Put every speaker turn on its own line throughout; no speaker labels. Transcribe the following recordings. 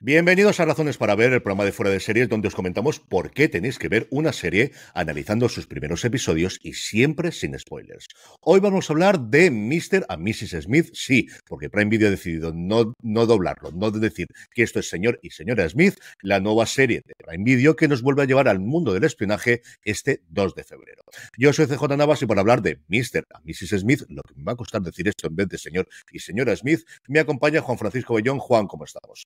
Bienvenidos a Razones para Ver, el programa de fuera de series donde os comentamos por qué tenéis que ver una serie analizando sus primeros episodios y siempre sin spoilers. Hoy vamos a hablar de Mr. a Mrs. Smith, sí, porque Prime Video ha decidido no, no doblarlo, no decir que esto es señor y señora Smith, la nueva serie de Prime Video que nos vuelve a llevar al mundo del espionaje este 2 de febrero. Yo soy CJ Navas y para hablar de Mr. a Mrs. Smith, lo que me va a costar decir esto en vez de señor y señora Smith, me acompaña Juan Francisco Bellón. Juan, ¿cómo estamos?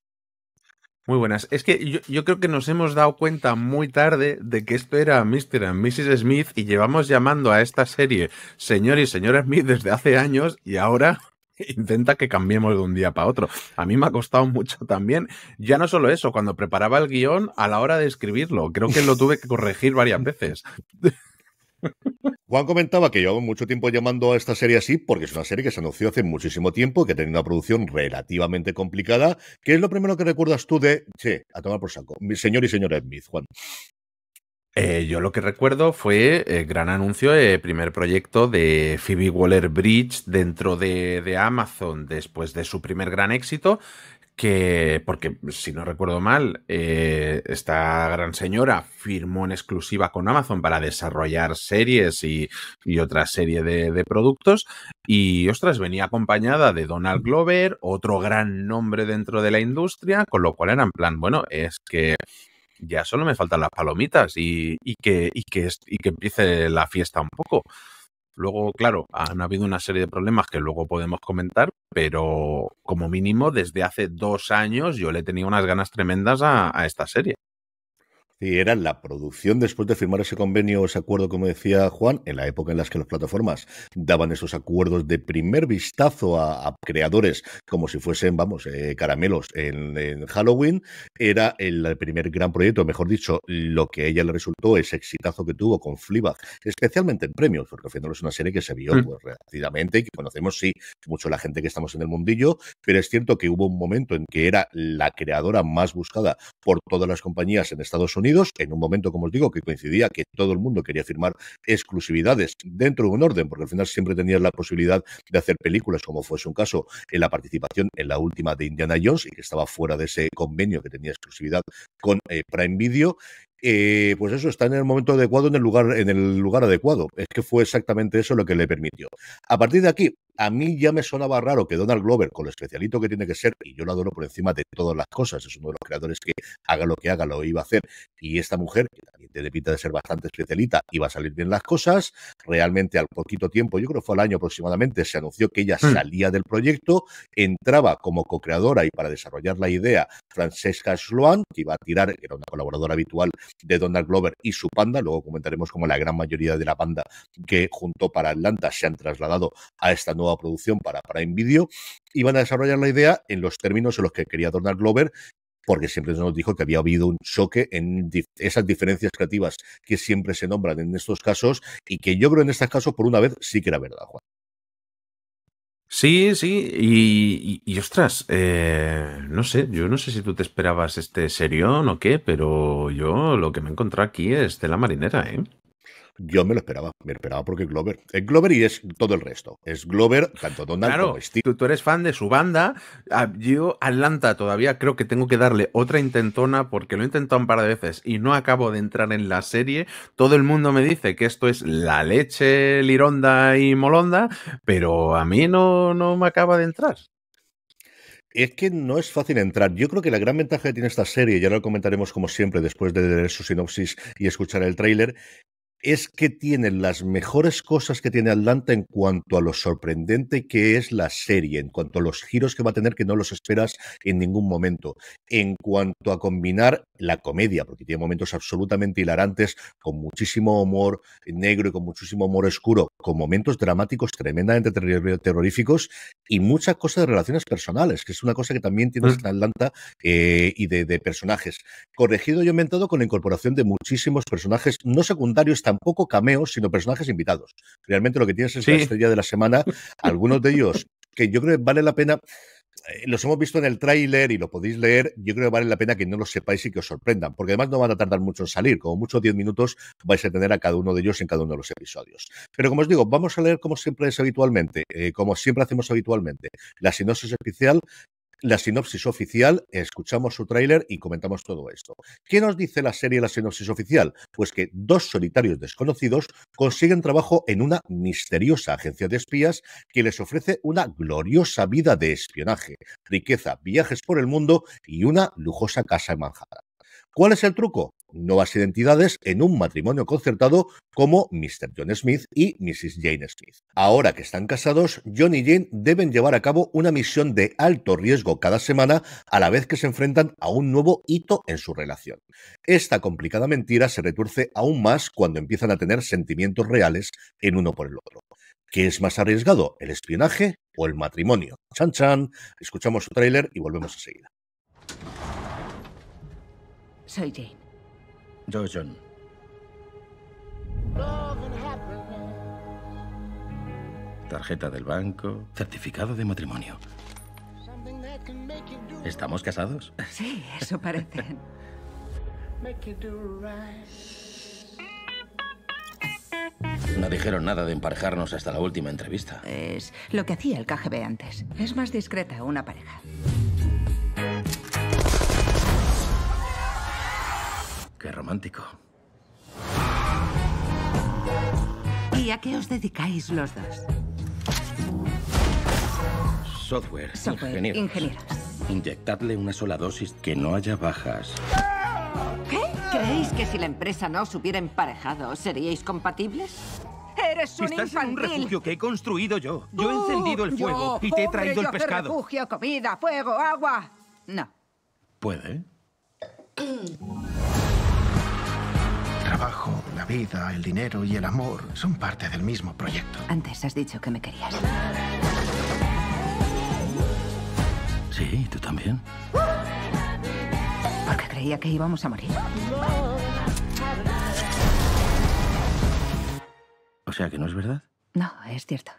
Muy buenas. Es que yo, creo que nos hemos dado cuenta muy tarde de que esto era Mr. and Mrs. Smith y llevamos llamando a esta serie señor y señora Smith desde hace años y ahora intenta que cambiemos de un día para otro. A mí me ha costado mucho también. Ya no solo eso, cuando preparaba el guión, a la hora de escribirlo, creo que lo tuve que corregir varias veces.
Juan comentaba que llevamos mucho tiempo llamando a esta serie así porque es una serie que se anunció hace muchísimo tiempo, que tenía una producción relativamente complicada. ¿Qué es lo primero que recuerdas tú de, che, a tomar por saco, señor y señora Smith, Juan?
Eh, yo lo que recuerdo fue el eh, gran anuncio, el eh, primer proyecto de Phoebe Waller Bridge dentro de, Amazon después de su primer gran éxito, que, porque si no recuerdo mal, eh, esta gran señora firmó en exclusiva con Amazon para desarrollar series y, otra serie de, productos. Y ostras, venía acompañada de Donald Glover, otro gran nombre dentro de la industria, con lo cual era en plan, bueno, es que ya solo me faltan las palomitas y, que, y que empiece la fiesta un poco. Luego, claro, han habido una serie de problemas que luego podemos comentar, pero como mínimo desde hace dos años yo le tenía unas ganas tremendas a esta serie era la producción
después de firmar ese convenio ese acuerdo, como decía Juan, en la época en las que las plataformas daban esos acuerdos de primer vistazo a, creadores como si fuesen, vamos, eh, caramelos en, Halloween, era el primer gran proyecto, mejor dicho, lo que a ella le resultó, ese exitazo que tuvo con Fleabag, especialmente en premios, porque al es una serie que se vio mm. pues, rápidamente y que conocemos, sí, mucho la gente que estamos en el mundillo, pero es cierto que hubo un momento en que era la creadora más buscada por todas las compañías en Estados Unidos, en un momento, como os digo, que coincidía que todo el mundo quería firmar exclusividades dentro de un orden, porque al final siempre tenías la posibilidad de hacer películas, como fuese un caso en la participación en la última de Indiana Jones y que estaba fuera de ese convenio que tenía exclusividad con eh, Prime Video. Eh, pues eso, está en el momento adecuado, en el, lugar, en el lugar adecuado. Es que fue exactamente eso lo que le permitió. A partir de aquí, a mí ya me sonaba raro que Donald Glover, con lo especialito que tiene que ser, y yo lo adoro por encima de todas las cosas, es uno de los creadores que haga lo que haga, lo iba a hacer, y esta mujer, que también tiene pinta de ser bastante especialita, iba a salir bien las cosas, realmente al poquito tiempo, yo creo que fue al año aproximadamente, se anunció que ella hmm. salía del proyecto, entraba como co-creadora y para desarrollar la idea, Francesca Sloan, que iba a tirar, que era una colaboradora habitual de Donald Glover y su panda, luego comentaremos cómo la gran mayoría de la banda que junto para Atlanta se han trasladado a esta nueva nueva producción para Prime Video, iban a desarrollar la idea en los términos en los que quería Donald Glover, porque siempre nos dijo que había habido un choque en esas diferencias creativas que siempre se nombran en estos casos y que yo creo en estos casos por una vez sí que era verdad, Juan.
Sí, sí, y, ostras, eh, no sé, yo no sé si tú te esperabas este serión o qué, pero yo lo que me encontré aquí es de la marinera, ¿eh? yo me lo esperaba. Me lo esperaba porque Glover. Es eh, Glover y es todo el resto. Es Glover, tanto Donald como Steve. Tú, eres fan de su banda. Ah, yo, Atlanta, todavía creo que tengo que darle otra intentona porque lo he intentado un par de veces y no acabo de entrar en la serie. Todo el mundo me dice que esto es la leche lironda y molonda, pero a mí no, no me acaba de entrar.
Es que no es fácil entrar. Yo creo que la gran ventaja que tiene esta serie, ya lo comentaremos como siempre después de leer su sinopsis y escuchar el tráiler, es que tiene las mejores cosas que tiene Atlanta en cuanto a lo sorprendente que es la serie, en cuanto a los giros que va a tener que no los esperas en ningún momento, en cuanto a combinar la comedia, porque tiene momentos absolutamente hilarantes, con muchísimo humor negro y con muchísimo humor oscuro, con momentos dramáticos tremendamente terroríficos y muchas cosas de relaciones personales, que es una cosa que también tiene en Atlanta eh, y de, personajes. Corregido y aumentado con la incorporación de muchísimos personajes, no secundarios, tampoco cameos, sino personajes invitados. Realmente lo que tienes es este la estrella de la semana, algunos de ellos que yo creo que vale la pena eh, los hemos visto en el tráiler y lo podéis leer. Yo creo que vale la pena que no lo sepáis y que os sorprendan, porque además no van a tardar mucho en salir. Como mucho 10 minutos vais a tener a cada uno de ellos en cada uno de los episodios. Pero como os digo, vamos a leer como siempre es habitualmente, eh, como siempre hacemos habitualmente, la sinopsis oficial la sinopsis oficial, escuchamos su tráiler y comentamos todo esto. ¿Qué nos dice la serie la sinopsis oficial? Pues que dos solitarios desconocidos consiguen trabajo en una misteriosa agencia de espías que les ofrece una gloriosa vida de espionaje, riqueza, viajes por el mundo y una lujosa casa en Manhattan. ¿Cuál es el truco? nuevas identidades en un matrimonio concertado como Mr. John Smith y Mrs. Jane Smith. Ahora que están casados, John y Jane deben llevar a cabo una misión de alto riesgo cada semana a la vez que se enfrentan a un nuevo hito en su relación. Esta complicada mentira se retuerce aún más cuando empiezan a tener sentimientos reales en uno por el otro. ¿Qué es más arriesgado, el espionaje o el matrimonio? Chan Chan, escuchamos su tráiler y volvemos enseguida. Soy Jane. John. Tarjeta del banco, certificado de matrimonio. ¿Estamos casados? Sí, eso parece. No dijeron nada de emparejarnos hasta la última entrevista. Es lo que hacía el KGB antes. Es más discreta una pareja. Qué romántico. ¿Y a qué os dedicáis los dos? Software, Software ingenieros. Inyectadle una sola dosis que no haya bajas. ¿Qué? ¿Creéis que si la empresa no os hubiera emparejado, seríais compatibles? ¡Eres un Estás en un refugio
que he construido yo. Yo he oh, encendido el fuego y te he traído el pescado. refugio, comida, fuego, agua. No. Puede trabajo, la vida, el dinero y el amor son parte del mismo proyecto. Antes has dicho que me querías.
Sí, tú también. Porque creía que íbamos a morir. O sea que no es
verdad. No,
es cierto.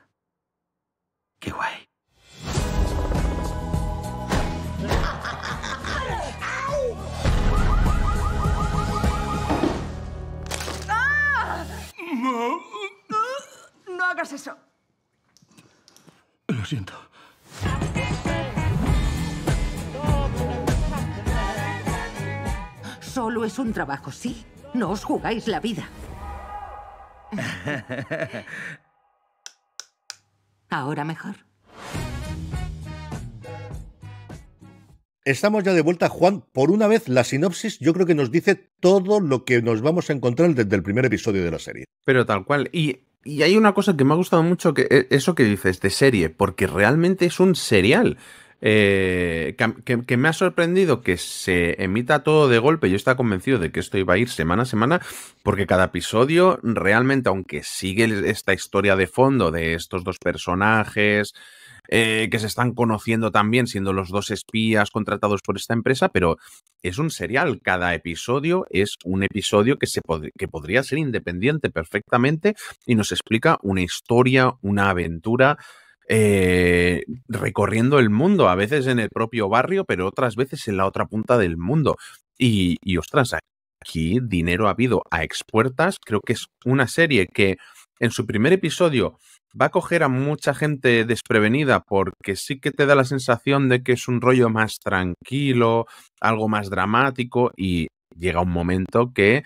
No hagas eso. Lo siento.
Solo es un trabajo, ¿sí? No os jugáis la vida.
¿Ahora mejor? Estamos ya de vuelta, Juan. Por una vez, la sinopsis yo creo que nos dice todo lo que nos vamos a encontrar desde el primer episodio de la serie.
Pero tal cual. Y, hay una cosa que me ha gustado mucho, que eh, eso que dices de serie, porque realmente es un serial. Eh, que, que, me ha sorprendido que se emita todo de golpe. Yo estaba convencido de que esto iba a ir semana a semana, porque cada episodio realmente, aunque sigue esta historia de fondo de estos dos personajes, eh, que se están conociendo también, siendo los dos espías contratados por esta empresa, pero es un serial. Cada episodio es un episodio que, se que podría ser independiente perfectamente y nos explica una historia, una aventura. Eh, recorriendo el mundo, a veces en el propio barrio, pero otras veces en la otra punta del mundo. Y, y ostras, aquí dinero ha habido a expuertas. Creo que es una serie que en su primer episodio va a coger a mucha gente desprevenida porque sí que te da la sensación de que es un rollo más tranquilo, algo más dramático y llega un momento que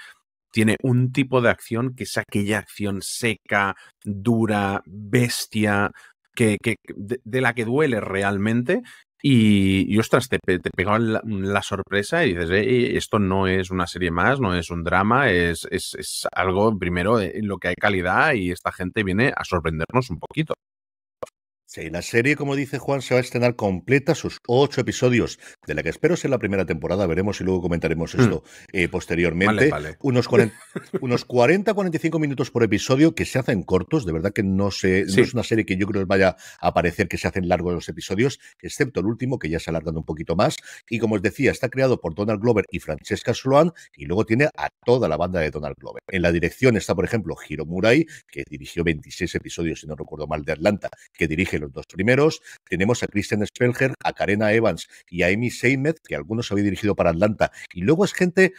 tiene un tipo de acción que es aquella acción seca, dura, bestia, que, de, la que duele realmente y, y ostras, te, te la, sorpresa y dices, eh, eh, esto no es una serie más, no es un drama, es, es, es algo, primero, eh, en lo que hay calidad y esta gente viene a sorprendernos un poquito.
Sí, la serie, como dice Juan, se va a estrenar completa, sus ocho episodios, de la que espero ser la primera temporada, veremos y luego comentaremos hmm. esto eh, posteriormente. Vale, Unos, 40-45 minutos por episodio que se hacen cortos, de verdad que no, sé. no es una serie que yo creo que vaya a parecer que se hacen largos los episodios, excepto el último, que ya se alargando un poquito más. Y como os decía, está creado por Donald Glover y Francesca Sloan, y luego tiene a toda la banda de Donald Glover. En la dirección está, por ejemplo, Hiro Murai, que dirigió 26 episodios, si no recuerdo mal, de Atlanta, que dirige los dos primeros. Tenemos a Christian Spelger, a Karena Evans y a Amy Seymeth, que algunos había dirigido para Atlanta. Y luego es gente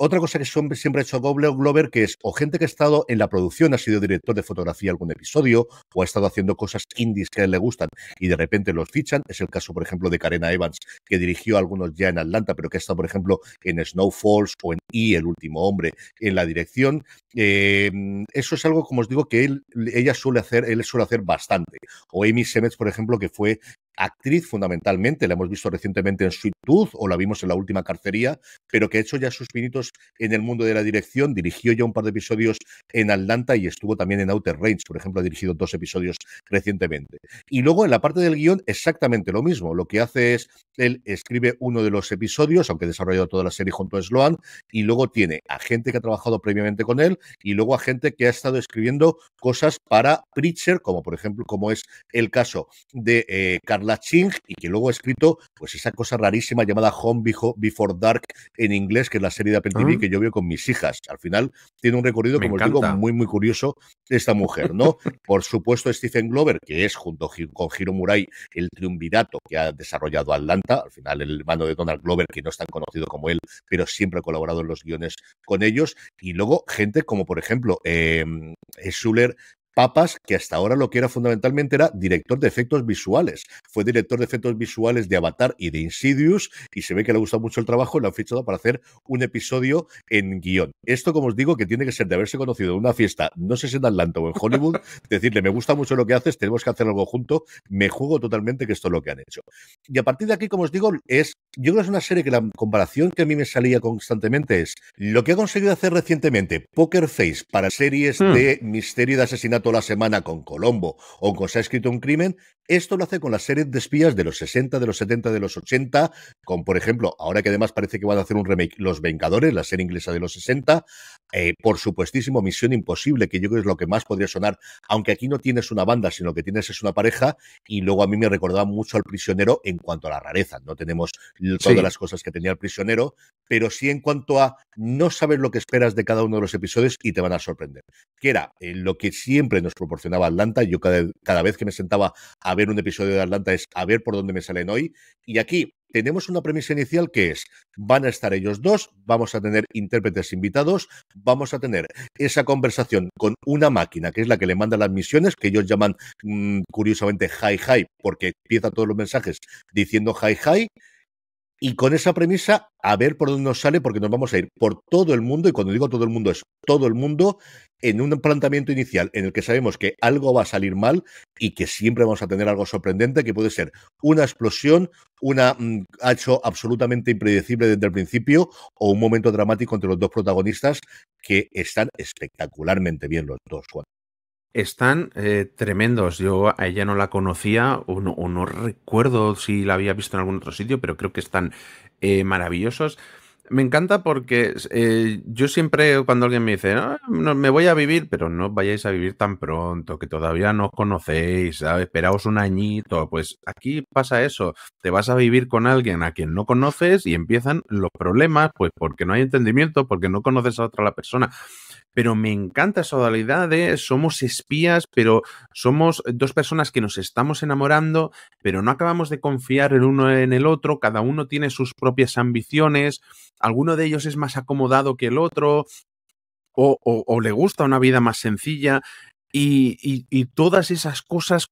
otra cosa que siempre ha hecho Glover, que es o gente que ha estado en la producción, ha sido director de fotografía algún episodio, o ha estado haciendo cosas indies que a él le gustan y de repente los fichan. Es el caso, por ejemplo, de Karena Evans, que dirigió algunos ya en Atlanta, pero que ha estado, por ejemplo, en Snow Falls o en Y, e, el último hombre, en la dirección. Eh, eso es algo, como os digo, que él, ella suele hacer, él suele hacer bastante. O Amy Semets, por ejemplo, que fue actriz fundamentalmente, la hemos visto recientemente en Sweet Tooth o la vimos en La Última Carcería, pero que ha hecho ya sus pinitos en el mundo de la dirección, dirigió ya un par de episodios en Atlanta y estuvo también en Outer Range, por ejemplo, ha dirigido dos episodios recientemente. Y luego en la parte del guión exactamente lo mismo, lo que hace es, él escribe uno de los episodios, aunque ha desarrollado toda la serie junto a Sloan, y luego tiene a gente que ha trabajado previamente con él y luego a gente que ha estado escribiendo cosas para Preacher, como por ejemplo, como es el caso de eh, la Ching y que luego ha escrito pues esa cosa rarísima llamada Home Before Dark en inglés, que es la serie de Apple TV mm. que yo veo con mis hijas. Al final tiene un recorrido, como os digo, muy, muy curioso esta mujer, ¿no? Por supuesto, Stephen Glover, que es junto con Hiro Murai el triunvirato que ha desarrollado Atlanta, al final el hermano de Donald Glover, que no es tan conocido como él, pero siempre ha colaborado en los guiones con ellos, y luego gente como, por ejemplo, eh, Schuller Papas, que hasta ahora lo que era fundamentalmente era director de efectos visuales. Fue director de efectos visuales de Avatar y de Insidious, y se ve que le ha gustado mucho el trabajo y lo han fichado para hacer un episodio en guión. Esto, como os digo, que tiene que ser de haberse conocido en una fiesta, no sé si en Atlanta o en Hollywood, decirle, me gusta mucho lo que haces, tenemos que hacer algo junto, me juego totalmente que esto es lo que han hecho. Y a partir de aquí, como os digo, es, yo creo que es una serie que la comparación que a mí me salía constantemente es lo que ha conseguido hacer recientemente Poker Face para series hmm. de misterio y de asesinato la semana con Colombo o con Se ha escrito un crimen, esto lo hace con las series de espías de los 60, de los 70, de los 80, con, por ejemplo, ahora que además parece que van a hacer un remake, Los Vengadores, la serie inglesa de los 60, eh, por supuestísimo, Misión Imposible, que yo creo que es lo que más podría sonar, aunque aquí no tienes una banda, sino que tienes es una pareja, y luego a mí me recordaba mucho al prisionero en cuanto a la rareza, no tenemos todas las cosas que tenía el prisionero, pero sí en cuanto a no sabes lo que esperas de cada uno de los episodios y te van a sorprender. Que era eh, lo que siempre nos proporcionaba Atlanta. Yo cada, vez que me sentaba a ver un episodio de Atlanta es a ver por dónde me salen hoy. Y aquí tenemos una premisa inicial que es, van a estar ellos dos, vamos a tener intérpretes invitados, vamos a tener esa conversación con una máquina, que es la que le manda las misiones, que ellos llaman mm, curiosamente hi hi, porque empieza todos los mensajes diciendo hi hi y con esa premisa, a ver por dónde nos sale, porque nos vamos a ir por todo el mundo, y cuando digo todo el mundo es todo el mundo, en un planteamiento inicial en el que sabemos que algo va a salir mal y que siempre vamos a tener algo sorprendente, que puede ser una explosión, un mm, hecho absolutamente impredecible desde el principio o un momento dramático entre los dos protagonistas que están espectacularmente bien los dos.
Están eh, tremendos. Yo a ella no la conocía o no, recuerdo si la había visto en algún otro sitio, pero creo que están eh, maravillosos. Me encanta porque eh, yo siempre cuando alguien me dice, ah, no, me voy a vivir, pero no vayáis a vivir tan pronto, que todavía no os conocéis, ¿sabes? esperaos un añito, pues aquí pasa eso, te vas a vivir con alguien a quien no conoces y empiezan los problemas, pues porque no hay entendimiento, porque no conoces a otra la persona pero me encanta esa dualidad somos espías, pero somos dos personas que nos estamos enamorando, pero no acabamos de confiar el uno en el otro, cada uno tiene sus propias ambiciones, alguno de ellos es más acomodado que el otro. O, le gusta una vida más sencilla. y, todas esas cosas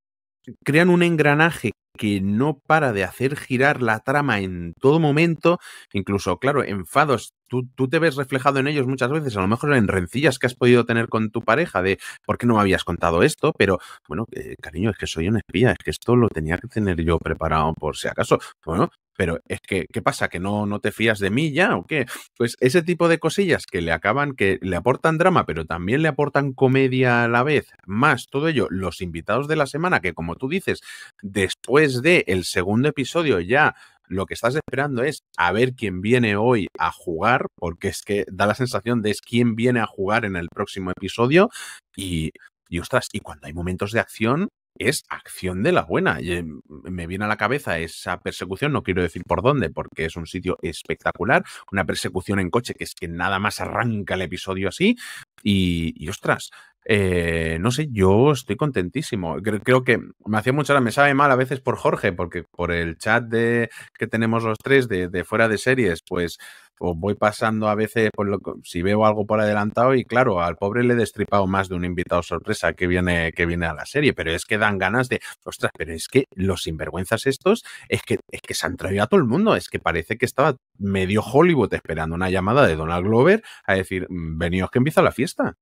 crean un engranaje que no para de hacer girar la trama en todo momento, incluso, claro, enfados Tú, te ves reflejado en ellos muchas veces, a lo mejor en rencillas que has podido tener con tu pareja de por qué no me habías contado esto, pero bueno, eh, cariño, es que soy un espía, es que esto lo tenía que tener yo preparado por si acaso. Bueno, pero es que, ¿qué pasa? ¿Que no, no te fías de mí ya o qué? Pues ese tipo de cosillas que le acaban, que le aportan drama, pero también le aportan comedia a la vez, más todo ello, los invitados de la semana, que como tú dices, después del el segundo episodio ya lo que estás esperando es a ver quién viene hoy a jugar, porque es que da la sensación de es quién viene a jugar en el próximo episodio y, y ostras, y cuando hay momentos de acción, es acción de la buena. Eh, me viene a la cabeza esa persecución, no quiero decir por dónde, porque es un sitio espectacular, una persecución en coche que es que nada más arranca el episodio así. Y, y ostras, eh, no sé, yo estoy contentísimo. Creo, que me hacía mucha me sabe mal a veces por Jorge, porque por el chat de, que tenemos los tres de, fuera de series, pues voy pasando a veces por si veo algo por adelantado y claro, al pobre le he destripado más de un invitado sorpresa que viene, que viene a la serie, pero es que dan ganas de, ostras, pero es que los sinvergüenzas estos es que, es que se han traído a todo el mundo, es que parece que estaba medio Hollywood esperando una llamada de Donald Glover a decir, mm, veníos que empieza la fiesta.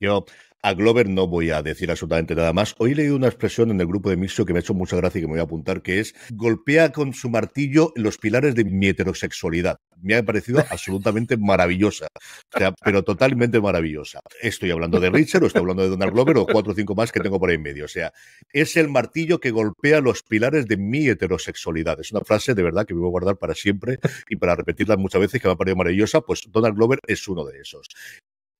Yo a Glover no voy a decir
absolutamente nada más. Hoy he leído una expresión en el grupo de Mixo que me ha hecho mucha gracia y que me voy a apuntar, que es golpea con su martillo los pilares de mi heterosexualidad. Me ha parecido absolutamente maravillosa. O sea, pero totalmente maravillosa. Estoy hablando de Richard, o estoy hablando de Donald Glover, o cuatro o cinco más que tengo por ahí en medio. O sea, es el martillo que golpea los pilares de mi heterosexualidad. Es una frase de verdad que me voy a guardar para siempre y para repetirla muchas veces que me ha parecido maravillosa. Pues Donald Glover es uno de esos.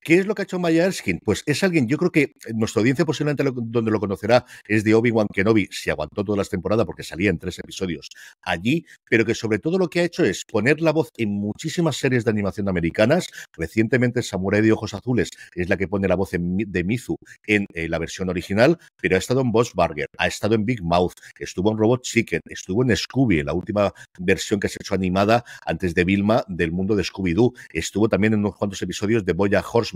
¿Qué es lo que ha hecho Maya Erskine? Pues es alguien, yo creo que eh, nuestra audiencia posiblemente donde lo conocerá es de Obi-Wan Kenobi, se aguantó todas las temporadas porque salía en tres episodios allí, pero que sobre todo lo que ha hecho es poner la voz en muchísimas series de animación americanas. Recientemente Samurai de Ojos Azules es la que pone la voz de Mizu en eh, la versión original, pero ha estado en Boss Burger, ha estado en Big Mouth, estuvo en Robot Chicken, estuvo en Scooby, en la última versión que se ha hecho animada antes de Vilma del mundo de Scooby-Doo, estuvo también en unos cuantos episodios de Boya Horse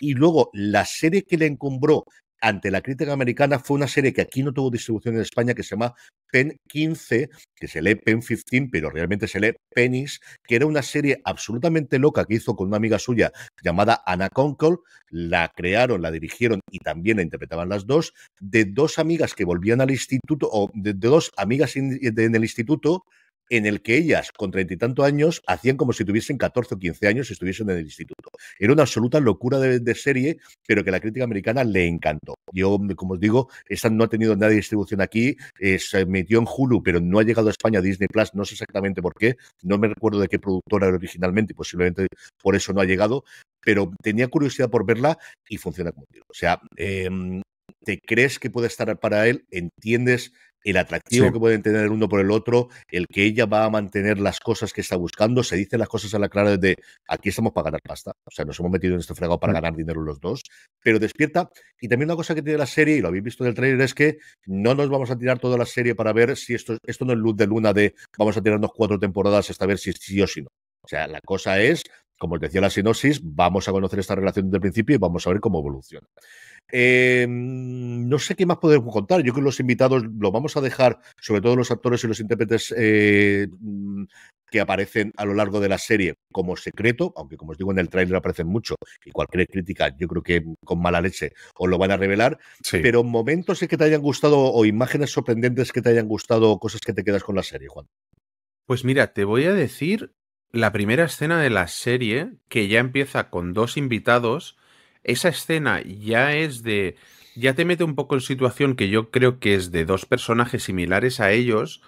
y luego la serie que le encumbró ante la crítica americana fue una serie que aquí no tuvo distribución en España que se llama Pen 15, que se lee Pen 15, pero realmente se lee Penis, que era una serie absolutamente loca que hizo con una amiga suya llamada Anna Conkle, la crearon, la dirigieron y también la interpretaban las dos, de dos amigas que volvían al instituto, o de, dos amigas en el instituto en el que ellas, con treinta y tantos años, hacían como si tuviesen 14 o 15 años y estuviesen en el instituto. Era una absoluta locura de, serie, pero que a la crítica americana le encantó. Yo, como os digo, esta no ha tenido nada de distribución aquí, eh, se metió en Hulu, pero no ha llegado a España Disney Plus, no sé exactamente por qué, no me recuerdo de qué productora era originalmente, posiblemente por eso no ha llegado, pero tenía curiosidad por verla y funciona como digo. O sea, em, te crees que puede estar para él, entiendes el atractivo que pueden tener el uno por el otro, el que ella va a mantener las cosas que está buscando, se dice las cosas a la clara de aquí estamos para ganar pasta, o sea, nos hemos metido en este fregado para ganar dinero los dos, pero despierta, y también una cosa que tiene la serie, y lo habéis visto en el trailer, es que no nos vamos a tirar toda la serie para ver si esto, esto no es luz de luna de vamos a tirarnos cuatro temporadas hasta ver si sí o si no. O sea, la cosa es, como os decía la sinopsis, vamos a conocer esta relación desde el principio y vamos a ver cómo evoluciona. Em, no sé qué más podemos contar. Yo creo que los invitados lo vamos a dejar, sobre todo los actores y los intérpretes eh, mm, que aparecen a lo largo de la serie como secreto, aunque como os digo en el trailer aparecen mucho y cualquier crítica yo creo que con mala leche os lo van a revelar, pero momentos que te hayan gustado o imágenes sorprendentes que te hayan gustado, cosas que te quedas con la serie, Juan.
Pues mira, te voy a decir la primera escena de la serie que ya empieza con dos invitados esa escena ya es de... Ya te mete un poco en situación que yo creo que es de dos personajes similares a ellos.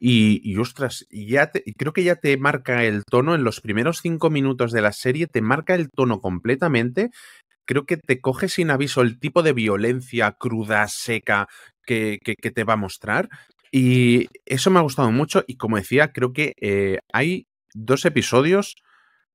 Y, y ostras, ya te, creo que ya te marca el tono en los primeros cinco minutos de la serie, te marca el tono completamente. Creo que te coge sin aviso el tipo de violencia cruda, seca que, te va a mostrar. Y eso me ha gustado mucho. Y como decía, creo que eh, hay dos episodios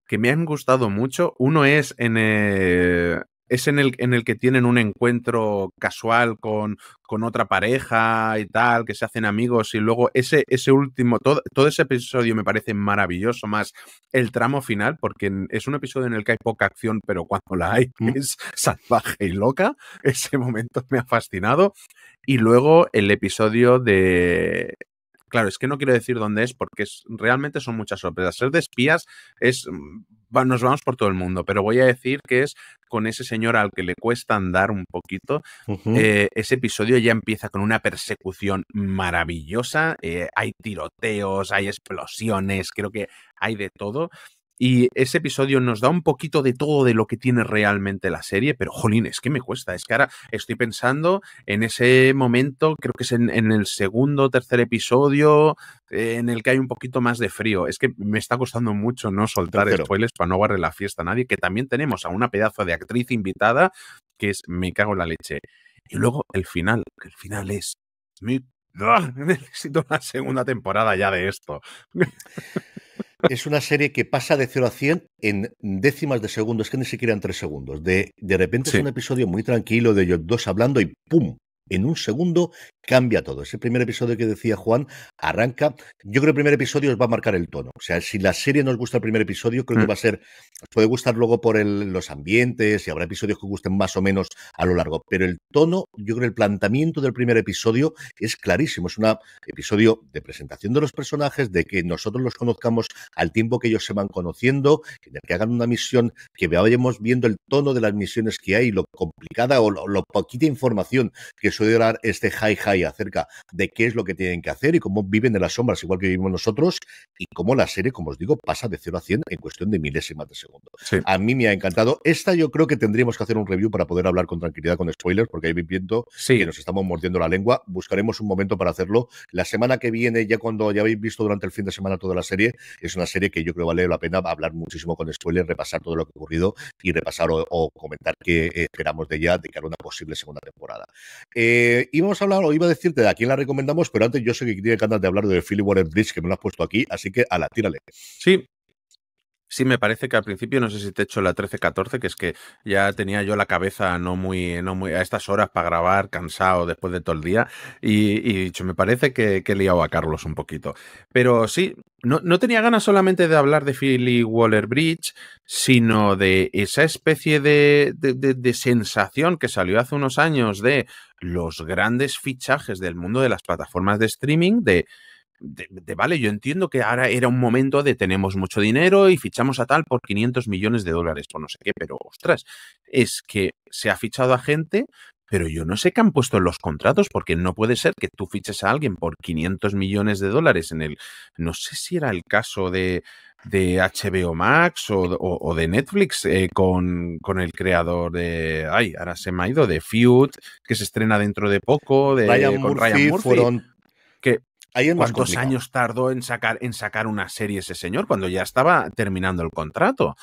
que me han gustado mucho. Uno es en, eh, es el, en el que tienen un encuentro casual con, con otra pareja y tal, que se hacen amigos y luego ese, ese último, todo, todo ese episodio me parece maravilloso, más el tramo final, porque es un episodio en el que hay poca acción, pero cuando la hay mm. es salvaje y loca, ese momento me ha fascinado. Y luego el episodio de Claro, es que no quiero decir dónde es porque realmente son muchas sorpresas. Ser de espías es mm, nos vamos por todo el mundo, pero voy a decir que es con ese señor al que le cuesta andar un poquito. Eh, ese episodio ya empieza con una persecución maravillosa. Eh, hay tiroteos, hay explosiones, creo que hay de todo. Y ese episodio nos da un poquito de todo de lo que tiene realmente la serie, pero jolín, es que me cuesta. Es que ahora estoy pensando en ese momento, creo que es en, el segundo o tercer episodio, eh, en el que hay un poquito más de frío. Es que me está costando mucho no soltar los spoilers para no guardar la fiesta a nadie, que también tenemos a una pedazo de actriz invitada que es Me cago en la leche. Y luego el final, el final es. ¡ah! Necesito una segunda temporada ya de esto. Es una serie que pasa de 0 a 100 en décimas
de segundos, que ni siquiera en 3 segundos. De, repente es un episodio muy tranquilo de ellos dos hablando y ¡pum! en un segundo cambia todo. Ese primer episodio que decía Juan arranca. Yo creo que el primer episodio os va a marcar el tono. O sea, si la serie nos gusta el primer episodio, creo que mm. va a ser. Os puede gustar luego por los ambientes y habrá episodios que gusten más o menos a lo largo. Pero el tono, yo creo que el planteamiento del primer episodio es clarísimo. Es un episodio de presentación de los personajes, de que nosotros los conozcamos al tiempo que ellos se van conociendo, en que hagan una misión, que vayamos viendo el tono de las misiones que hay, lo complicada o lo, lo poquita información que es de hablar este high high acerca de qué es lo que tienen que hacer y cómo viven de las sombras, igual que vivimos nosotros, y cómo la serie, como os digo, pasa de 0 a 100 en cuestión de milésimas de segundo. A mí me ha encantado. Esta yo creo que tendríamos que hacer un review para poder hablar con tranquilidad con spoilers, porque ahí viento que nos estamos mordiendo la lengua. Buscaremos un momento para hacerlo. La semana que viene, ya cuando ya habéis visto durante el fin de semana toda la serie, es una serie que yo creo vale la pena hablar muchísimo con spoilers, repasar todo lo que ha ocurrido y repasar o, comentar qué eh, esperamos de ella de cara a una posible segunda temporada. Eh, eh, íbamos a hablar, o iba a decirte de a quién la recomendamos, pero antes yo sé que tiene ganas de hablar de Philip Warren Bridge, que me lo has puesto aquí, así que a la, tírale.
Sí, Sí, me parece que al principio, no sé si te he hecho la 13-14, que es que ya tenía yo la cabeza no muy, no muy a estas horas para grabar, cansado después de todo el día, y, y dicho, me parece que, he liado a Carlos un poquito. Pero sí, no, no tenía ganas solamente de hablar de Philly Waller Bridge, sino de esa especie de, de sensación que salió hace unos años de los grandes fichajes del mundo de las plataformas de streaming, de de, vale, yo entiendo que ahora era un momento de tenemos mucho dinero y fichamos a tal por 500 millones de dólares, o no sé qué, pero ostras, es que se ha fichado a gente, pero yo no sé qué han puesto en los contratos, porque no puede ser que tú fiches a alguien por 500 millones de dólares en el, no sé si era el caso de, HBO Max o, de Netflix eh, con, con, el creador de, ay, ahora se me ha ido, de Feud, que se estrena dentro de poco, de Ryan con Ryan ¿Cuántos años tardó en sacar, en sacar una serie ese señor cuando ya estaba terminando el contrato?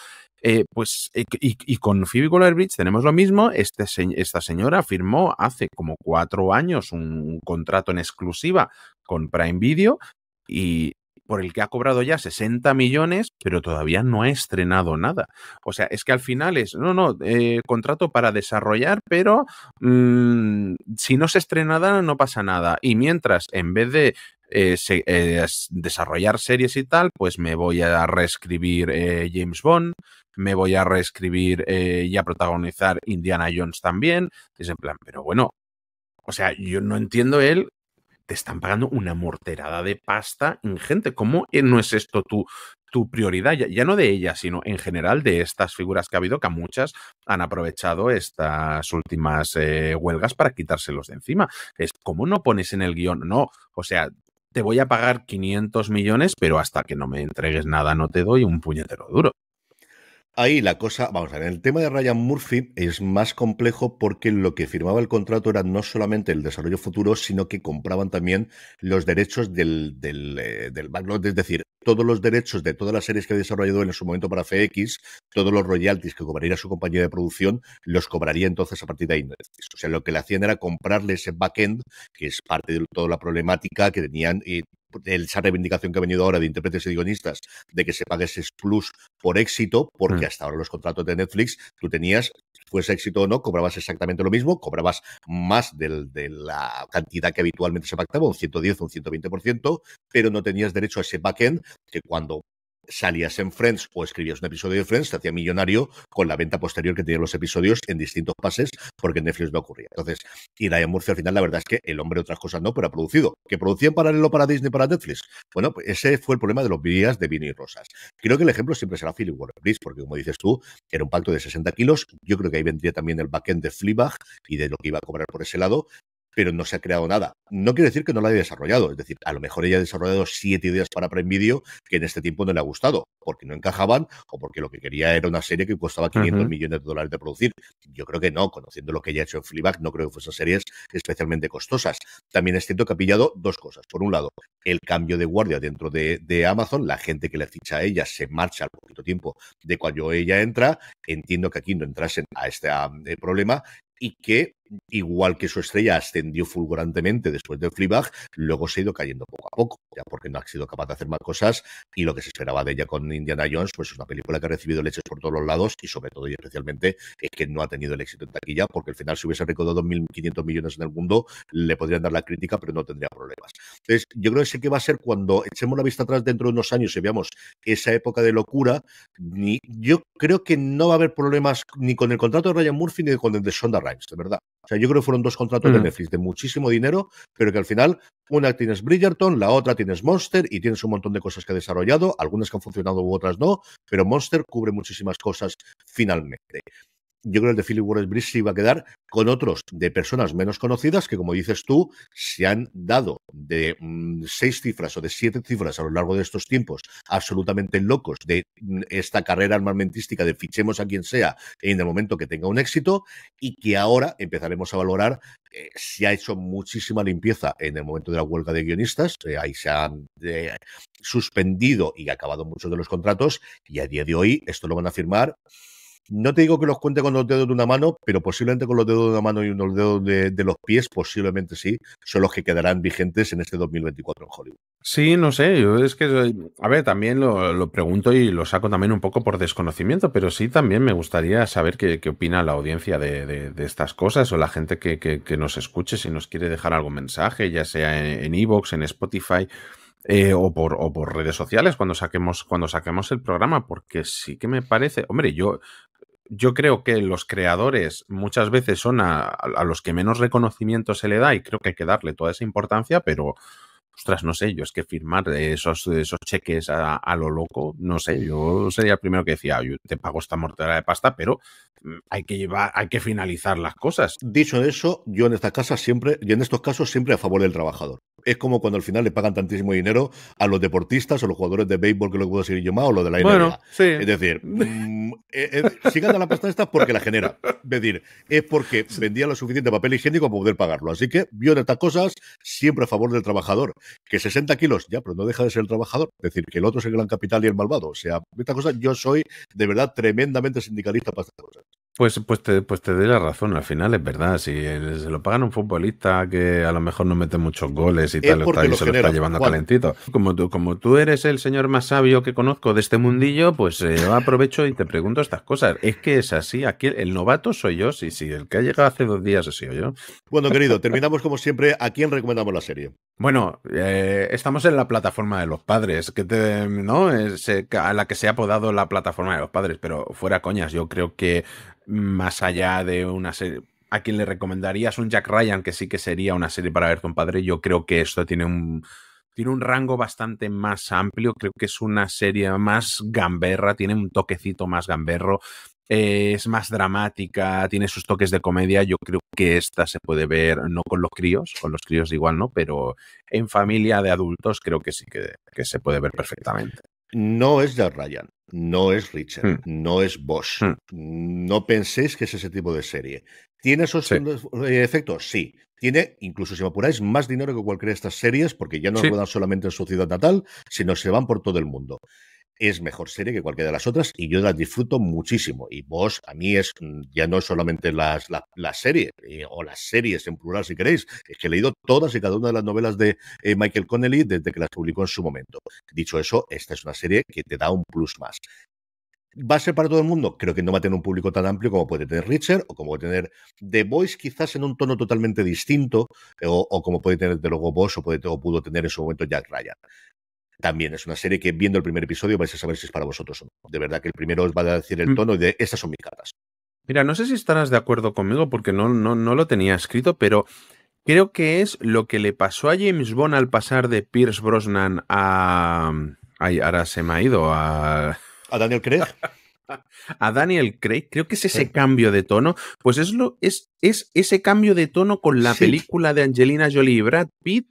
Eh, pues, eh, y, con Phoebe Waller-Bridge tenemos lo mismo. Este esta señora firmó hace como cuatro años un contrato en exclusiva con Prime Video y por el que ha cobrado ya 60 millones, pero todavía no ha estrenado nada. O sea, es que al final es, no, no, eh, contrato para desarrollar, pero mm, si no se estrena nada, no pasa nada. Y mientras, en vez de eh, eh, desarrollar series y tal, pues me voy a reescribir eh, James Bond, me voy a reescribir y a protagonizar Indiana Jones también. Es plan, pero bueno, o sea, yo no entiendo él. Te están pagando una morterada de pasta ingente. ¿Cómo no es esto tu, tu prioridad? Ya, no de ella, sino en general de estas figuras que ha habido, que muchas han aprovechado estas últimas huelgas para quitárselos de encima. Es como no pones en el guión, no. O sea, te voy a pagar 500 millones, pero hasta que no me entregues nada no te doy un puñetero duro. Ahí la
cosa, vamos a ver, el tema de Ryan Murphy es más complejo porque lo que firmaba el contrato era no solamente el desarrollo futuro, sino que compraban también los derechos del, del, eh, backlog, es decir, todos los derechos de todas las series que había desarrollado en su momento para FX, todos los royalties que cobraría su compañía de producción, los cobraría entonces a partir de ahí. O sea, lo que le hacían era comprarle ese backend, que es parte de toda la problemática que tenían esa reivindicación que ha venido ahora de intérpretes y guionistas de que se pague ese plus por éxito, porque mm. hasta ahora los contratos de Netflix tú tenías, fuese éxito o no, cobrabas exactamente lo mismo, cobrabas más de la cantidad que habitualmente se pactaba, un 110 o un 120%, pero no tenías derecho a ese backend que cuando salías en Friends o escribías un episodio de Friends, te hacía millonario con la venta posterior que tenían los episodios en distintos pases, porque Netflix no ocurría. Entonces, y Ryan Murphy al final, la verdad es que el hombre otras cosas no, pero ha producido. ¿Que producía en paralelo para Disney para Netflix? Bueno, pues ese fue el problema de los días de Vini y Rosas. Creo que el ejemplo siempre será Philip Warren porque como dices tú, era un pacto de 60 kilos. Yo creo que ahí vendría también el backend de Fleabag y de lo que iba a cobrar por ese lado pero no se ha creado nada. No quiere decir que no la haya desarrollado, es decir, a lo mejor ella ha desarrollado siete ideas para Prime Video que en este tiempo no le ha gustado, porque no encajaban o porque lo que quería era una serie que costaba 500 millones de dólares de producir. Yo creo que no, conociendo lo que ella ha hecho en Fleabag, no creo que fuesen series especialmente costosas. También es cierto que ha pillado dos cosas. Por un lado, el cambio de guardia dentro de, Amazon, la gente que le ficha a ella se marcha al poquito tiempo de cuando ella entra. Entiendo que aquí no entrasen a este eh, problema y que igual que su estrella ascendió fulgurantemente después del Fleabag, luego se ha ido cayendo poco a poco, ya porque no ha sido capaz de hacer más cosas y lo que se esperaba de ella con Indiana Jones, pues es una película que ha recibido leches por todos los lados y sobre todo y especialmente es que no ha tenido el éxito en taquilla, porque al final si hubiese recaudado 2.500 millones en el mundo, le podrían dar la crítica, pero no tendría problemas. Entonces, yo creo que sé que va a ser cuando echemos la vista atrás dentro de unos años y veamos esa época de locura, ni, yo creo que no va a haber problemas ni con el contrato de Ryan Murphy ni con el de Sonda Rhimes, de verdad. O sea, yo creo que fueron dos contratos de Netflix mm. de muchísimo dinero, pero que al final una tienes Bridgerton, la otra tienes Monster y tienes un montón de cosas que ha desarrollado, algunas que han funcionado u otras no, pero Monster cubre muchísimas cosas finalmente yo creo que el de Philip Warren Bridge se iba a quedar con otros de personas menos conocidas que, como dices tú, se han dado de mm, seis cifras o de siete cifras a lo largo de estos tiempos absolutamente locos de mm, esta carrera armamentística de fichemos a quien sea en el momento que tenga un éxito y que ahora empezaremos a valorar eh, si ha hecho muchísima limpieza en el momento de la huelga de guionistas, eh, ahí se han eh, suspendido y acabado muchos de los contratos y a día de hoy esto lo van a firmar no te digo que los cuente con los dedos de una mano, pero posiblemente con los dedos de una mano y unos dedos de, los pies, posiblemente sí, son los que quedarán vigentes en este 2024 en Hollywood.
Sí, no sé, yo es que, eh, a ver, también lo, pregunto y lo saco también un poco por desconocimiento, pero sí también me gustaría saber qué, opina la audiencia de, estas cosas o la gente que, nos escuche, si nos quiere dejar algún mensaje, ya sea en Evox, en, Spotify. Eh, o, por, por, redes sociales cuando saquemos, cuando saquemos el programa, porque sí que me parece, hombre, yo yo creo que los creadores muchas veces son a, los que menos reconocimiento se le da y creo que hay que darle toda esa importancia, pero ostras, no sé, yo es que firmar esos, esos cheques a, lo loco, no sé, yo sería el primero que decía, te pago esta mortera de pasta, pero Mm, hay que llevar, hay que finalizar las cosas. Dicho eso, yo en esta casa
siempre, y en estos casos siempre a favor del trabajador. Es como cuando al final le pagan tantísimo dinero a los deportistas o los jugadores de béisbol, que lo puedo seguir yo o lo de la NBA. Es decir, mm, eh, eh, si la pasta esta porque la genera. Es decir, es porque vendía lo suficiente papel higiénico para poder pagarlo. Así que yo en estas cosas siempre a favor del trabajador. Que 60 kilos, ya, pero no deja de ser el trabajador. Es decir, que el otro es el gran capital y el malvado. O sea, esta cosa yo soy de verdad tremendamente sindicalista para estas cosas.
Pues, pues, te, pues te doy la razón, al final es verdad, si se lo pagan a un futbolista que a lo mejor no mete muchos goles y tal, se lo está llevando calentito. Como tú, como tú eres el señor más sabio que conozco de este mundillo, pues eh, aprovecho y te pregunto estas cosas. Es que es así, aquí el novato soy yo, si sí, el que ha llegado hace dos días ha sido yo. Bueno, querido, terminamos
como siempre, ¿a quién recomendamos la serie?
Bueno, eh, estamos en la plataforma de los padres, que ¿no? Eh, a la que se ha apodado la plataforma de los padres, pero fuera coñas, yo creo que más allá de una serie. A quien le recomendarías un Jack Ryan, que sí que sería una serie para ver un padre, yo creo que esto tiene un, tiene un rango bastante más amplio, creo que es una serie más gamberra, tiene un toquecito más gamberro, eh, es más dramática, tiene sus toques de comedia. Yo creo que esta se puede ver, no con los críos, con los críos igual no, pero en familia de adultos creo que sí que, se puede ver perfectamente. No es de Ryan, no es Richard, hmm. no es Bosch. Hmm.
No penséis que es ese tipo de serie. ¿Tiene esos eh, efectos? Sí. Tiene, incluso si me apuráis, más dinero que cualquiera de estas series, porque ya no se rodan solamente en su ciudad natal, sino se van por todo el mundo es mejor serie que cualquiera de las otras y yo las disfruto muchísimo. Y vos, a mí es mm, ya no es solamente las, las, series eh, o las series en plural, si queréis, es que he leído todas y cada una de las novelas de eh, Michael Connelly desde que las publicó en su momento. Dicho eso, esta es una serie que te da un plus más. ¿Va a ser para todo el mundo? Creo que no va a tener un público tan amplio como puede tener Richard o como puede tener The Voice, quizás en un tono totalmente distinto, eh, o, como puede tener, de luego, Boss o, puede, o pudo tener en su momento Jack Ryan también es una serie que viendo el primer episodio vais a saber si es para vosotros o no. De verdad que el primero os va a decir el mm. tono de esas son mis caras.
Mira, no sé si estarás de acuerdo conmigo porque no, no, no lo tenía escrito, pero creo que es lo que le pasó a James Bond al pasar de Pierce Brosnan a... Ay, ahora se me ha ido a... Daniel Craig. a Daniel Craig, creo que es ese cambio de tono, pues es, lo, es, es ese cambio de tono con la película de Angelina Jolie y Brad Pitt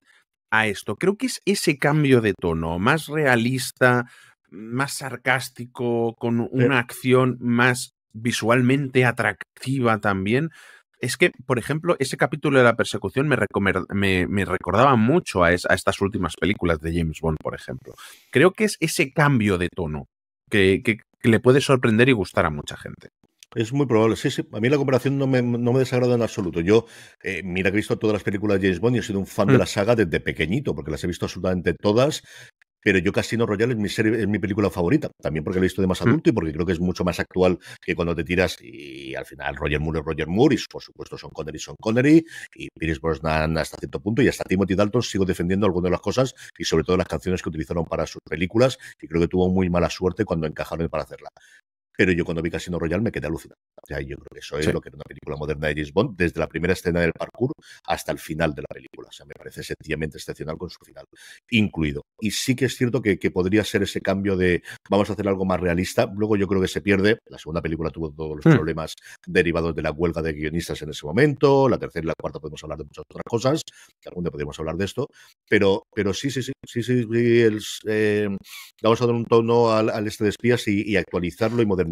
a esto. Creo que es ese cambio de tono, más realista, más sarcástico, con una acción más visualmente atractiva también. Es que, por ejemplo, ese capítulo de la persecución me, recordaba mucho a, estas últimas películas de James Bond, por ejemplo. Creo que es ese cambio de tono que le puede sorprender y gustar a mucha gente.
Es muy probable, sí, sí. A mí la comparación no me, no me desagrada en absoluto. Yo, eh, mira que he visto todas las películas de James Bond y he sido un fan de mm. la saga desde pequeñito, porque las he visto absolutamente todas pero yo Casino Royale es mi, es mi película favorita, también porque la he visto de más mm. adulto y porque creo que es mucho más actual que cuando te tiras y al final Roger Moore es Roger Moore y por supuesto son Connery son Connery y Pierce Brosnan hasta cierto punto y hasta Timothy Dalton sigo defendiendo algunas de las cosas y sobre todo las canciones que utilizaron para sus películas y creo que tuvo muy mala suerte cuando encajaron para hacerla pero yo cuando vi Casino Royale me quedé alucinado. yo creo que eso es lo que era una película moderna de James Bond, desde la primera escena del parkour hasta el final de la película. O sea, me parece sencillamente excepcional con su final incluido. Y sí que es cierto que, podría ser ese cambio de vamos a hacer algo más realista. Luego yo creo que se pierde. La segunda película tuvo todos los hmm. problemas derivados de la huelga de guionistas en ese momento. La tercera y la cuarta podemos hablar de muchas otras cosas. Que algún día podríamos hablar de esto. Pero, pero sí, sí, sí, sí, sí. Eh, vamos a dar un tono al, este de espías y, y actualizarlo y modernizarlo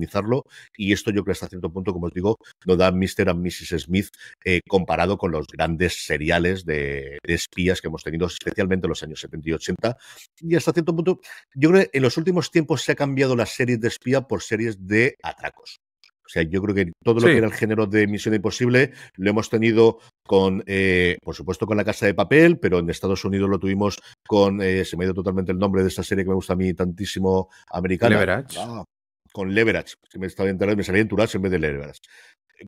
y esto yo creo que hasta cierto punto, como os digo, lo da Mr. and Mrs. Smith eh, comparado con los grandes seriales de, espías que hemos tenido, especialmente en los años 70 y 80. Y hasta cierto punto, yo creo que en los últimos tiempos se ha cambiado la serie de espía por series de atracos. O sea, yo creo que todo lo que era el género de Misión Imposible lo hemos tenido con, eh, por supuesto, con La Casa de Papel, pero en Estados Unidos lo tuvimos con, eh, se me ha ido totalmente el nombre de esta serie que me gusta a mí tantísimo, americana. Leverage con leverage, si me estaba enterando, me salía en en vez de leverage.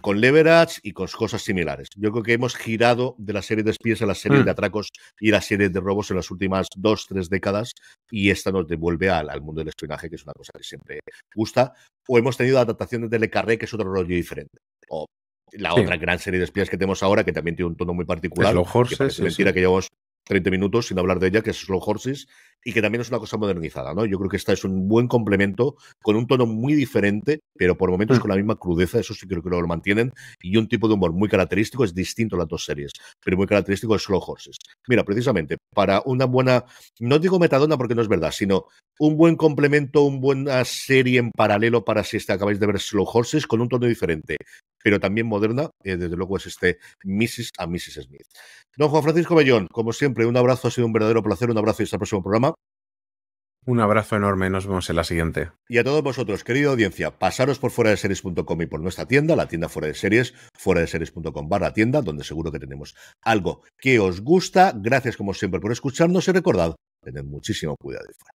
Con leverage y con cosas similares. Yo creo que hemos girado de la serie de espías a la serie mm. de atracos y la serie de robos en las últimas dos, tres décadas y esta nos devuelve al, al mundo del espionaje, que es una cosa que siempre gusta. O hemos tenido adaptaciones de de Carré, que es otro rollo diferente. O la otra gran serie de espías que tenemos ahora, que también tiene un tono muy particular. Es Horses. Que mentira que llevamos 30 minutos sin hablar de ella, que es Slow Horses, y que también es una cosa modernizada, ¿no? Yo creo que esta es un buen complemento con un tono muy diferente, pero por momentos mm. con la misma crudeza, eso sí creo que lo mantienen, y un tipo de humor muy característico, es distinto a las dos series, pero muy característico es Slow Horses. Mira, precisamente, para una buena, no digo metadona porque no es verdad, sino un buen complemento, una buena ah, serie en paralelo para si acabáis de ver Slow Horses con un tono diferente, pero también moderna, eh, desde luego es este Mrs. a Mrs. Smith. Don Juan Francisco Bellón, como siempre, un abrazo, ha sido un verdadero placer, un abrazo y hasta el próximo programa.
Un abrazo enorme, nos vemos en la siguiente.
Y a todos vosotros, querida audiencia, pasaros por fuera de series.com y por nuestra tienda, la tienda fuera de series, fuera de series.com barra tienda, donde seguro que tenemos algo que os gusta. Gracias como siempre por escucharnos y recordad, tened muchísimo cuidado y fuera.